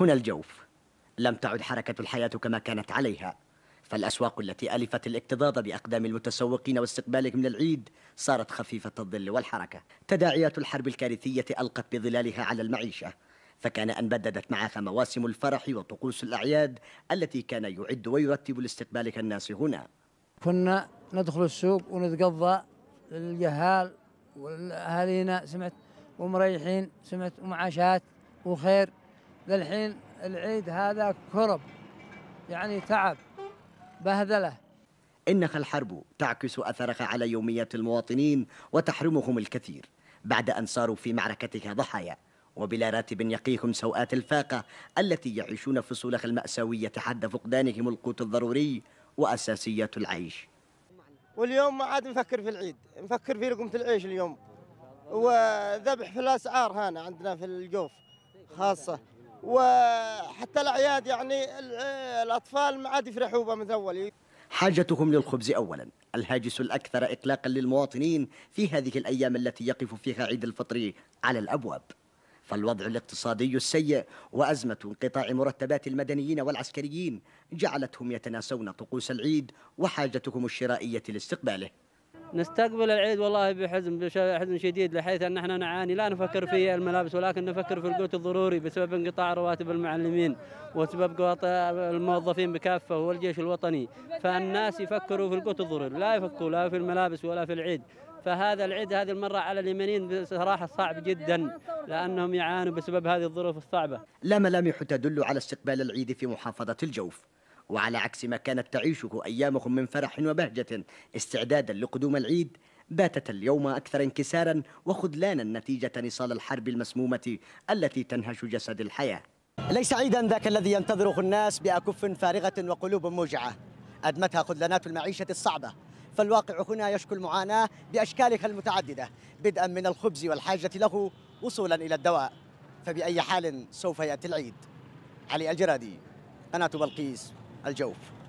هنا الجوف لم تعد حركة الحياة كما كانت عليها فالأسواق التي ألفت الاكتضاض بأقدام المتسوقين واستقبالهم للعيد صارت خفيفة الظل والحركة تداعيات الحرب الكارثية ألقت بظلالها على المعيشة فكان أن بددت معها مواسم الفرح وطقوس الأعياد التي كان يعد ويرتب لاستقبالها الناس هنا كنا ندخل السوق ونتقضى للجهال والأهالينا سمعت ومريحين سمعت ومعاشات وخير للحين العيد هذا كرب يعني تعب بهذله انها الحرب تعكس اثرها على يوميات المواطنين وتحرمهم الكثير بعد ان صاروا في معركتها ضحايا وبلا راتب يقيهم سوءات الفاقه التي يعيشون فصولها الماساويه حد فقدانهم القوت الضروري واساسيات العيش. واليوم ما عاد نفكر في العيد، نفكر في لقمه العيش اليوم. وذبح في الاسعار هنا عندنا في الجوف خاصه وحتى الاعياد يعني الاطفال ما عاد يفرحوا بمذول اول حاجتهم للخبز اولا الهاجس الاكثر اقلاقا للمواطنين في هذه الايام التي يقف فيها عيد الفطر على الابواب فالوضع الاقتصادي السيء وازمه انقطاع مرتبات المدنيين والعسكريين جعلتهم يتناسون طقوس العيد وحاجتهم الشرائيه لاستقباله نستقبل العيد والله بحزن بحزن شديد بحيث ان احنا نعاني لا نفكر في الملابس ولكن نفكر في القوت الضروري بسبب انقطاع رواتب المعلمين وسبب قوات الموظفين بكافه والجيش الوطني فالناس يفكروا في القوت الضروري لا يفكروا لا في الملابس ولا في العيد فهذا العيد هذه المرة على اليمنيين بصراحة صعب جدا لأنهم يعانوا بسبب هذه الظروف الصعبة لا ملامح تدل على استقبال العيد في محافظة الجوف وعلى عكس ما كانت تعيشه أيامهم من فرح وبهجة استعدادا لقدوم العيد باتت اليوم أكثر انكسارا وخذلانا نتيجة نصال الحرب المسمومة التي تنهش جسد الحياة ليس عيدا ذاك الذي ينتظره الناس بأكف فارغة وقلوب موجعة أدمتها خذلانات المعيشة الصعبة فالواقع هنا يشكو المعاناة بأشكالها المتعددة بدءا من الخبز والحاجة له وصولا إلى الدواء فبأي حال سوف يأتي العيد علي الجرادي قناه بلقيس الجوف